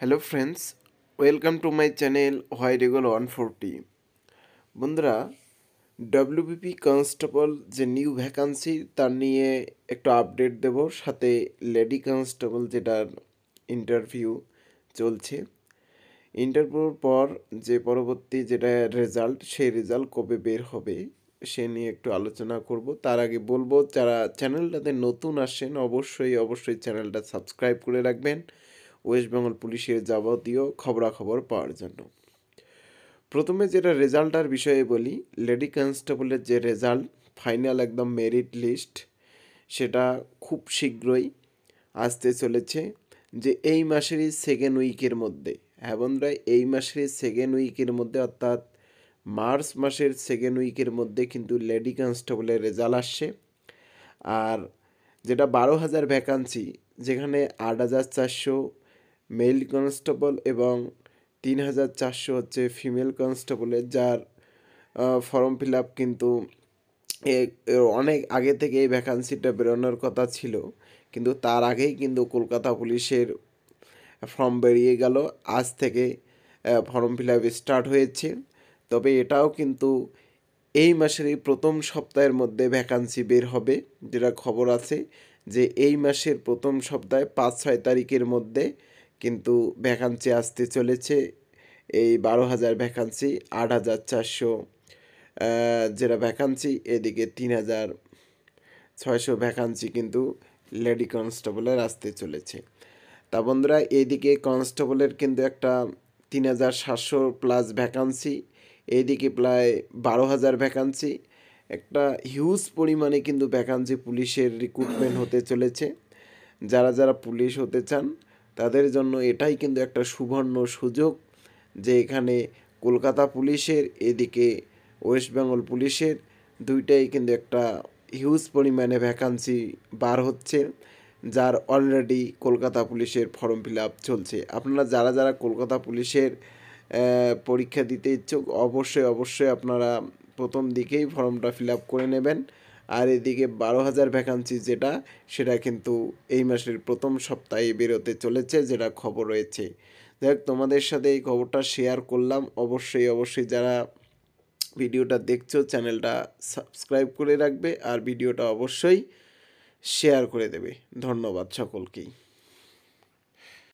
hello friends welcome to my channel why regal one forty বন্ধুরা WBP constable যে new vacancy তার নিয়ে একটু আপডেট দেব সাথে লেডি কনস্টেবল যেটার ইন্টারভিউ চলছে ইন্টারভিউর পর যে পরবর্তী যেটা রেজাল্ট সেই রেজাল্ট কবে বের হবে সে নিয়ে একটু আলোচনা করব তার আগে বলবো যারা চ্যানেলটাতে নতুন আসেন অবশ্যই অবশ্যই চ্যানেলটা সাবস্ক্রাইব করে রাখবেন ওয়েস্ট বেঙ্গল পুলিশের যাবতীয় খবরাখবর পাওয়ার জন্য প্রথমে যেটা রেজাল্টার বিষয়ে বলি লেডি কনস্টেবলের যে রেজাল্ট ফাইনাল একদম মেরিট লিস্ট সেটা খুব শীঘ্রই আসতে চলেছে যে এই মাসেরই সেকেন্ড উইকের মধ্যে হ্যাঁ এই মাসের সেকেন্ড উইকের মধ্যে অর্থাৎ মার্চ মাসের সেকেন্ড উইকের মধ্যে কিন্তু লেডি কনস্টেবলের রেজাল্ট আসছে আর যেটা বারো হাজার ভ্যাকান্সি যেখানে আট হাজার চারশো মেল কনস্টেবল এবং তিন হাজার চারশো হচ্ছে ফিমেল কনস্টেবলের যার ফর্ম ফিল আপ কিন্তু অনেক আগে থেকে এই ভ্যাকান্সিটা বেরোনোর কথা ছিল কিন্তু তার আগেই কিন্তু কলকাতা পুলিশের ফর্ম বেরিয়ে গেল আজ থেকে ফর্ম ফিল আপ স্টার্ট হয়েছে তবে এটাও কিন্তু এই মাসেরই প্রথম সপ্তাহের মধ্যে ভ্যাকান্সি বের হবে যেটা খবর আছে যে এই মাসের প্রথম সপ্তাহে পাঁচ ছয় তারিখের মধ্যে কিন্তু ভ্যাকান্সি আসতে চলেছে এই বারো হাজার ভ্যাকান্সি আট হাজার চারশো যেটা ভ্যাকান্সি এদিকে তিন হাজার ছয়শো ভ্যাকান্সি কিন্তু লেডি কনস্টেবলের আসতে চলেছে তা বন্ধুরা এইদিকে কনস্টেবলের কিন্তু একটা তিন হাজার সাতশো প্লাস ভ্যাকান্সি এইদিকে প্রায় বারো হাজার ভ্যাকান্সি একটা হিউজ পরিমাণে কিন্তু ভ্যাকান্সি পুলিশের রিক্রুটমেন্ট হতে চলেছে যারা যারা পুলিশ হতে চান তাদের জন্য এটাই কিন্তু একটা সুবর্ণ সুযোগ যে এখানে কলকাতা পুলিশের এদিকে ওয়েস্ট বেঙ্গল পুলিশের দুইটাই কিন্তু একটা হিউজ পরিমাণে ভ্যাকান্সি বার হচ্ছে যার অলরেডি কলকাতা পুলিশের ফর্ম ফিল আপ চলছে আপনারা যারা যারা কলকাতা পুলিশের পরীক্ষা দিতে ইচ্ছুক অবশ্যই অবশ্যই আপনারা প্রথম দিকেই ফর্মটা ফিল আপ করে নেবেন আর এদিকে বারো হাজার ভ্যাকান্সি যেটা সেটা কিন্তু এই মাসের প্রথম সপ্তাহে বেরোতে চলেছে যেটা খবর রয়েছে দেখ তোমাদের সাথে এই খবরটা শেয়ার করলাম অবশ্যই অবশ্যই যারা ভিডিওটা দেখছো চ্যানেলটা সাবস্ক্রাইব করে রাখবে আর ভিডিওটা অবশ্যই শেয়ার করে দেবে ধন্যবাদ সকলকেই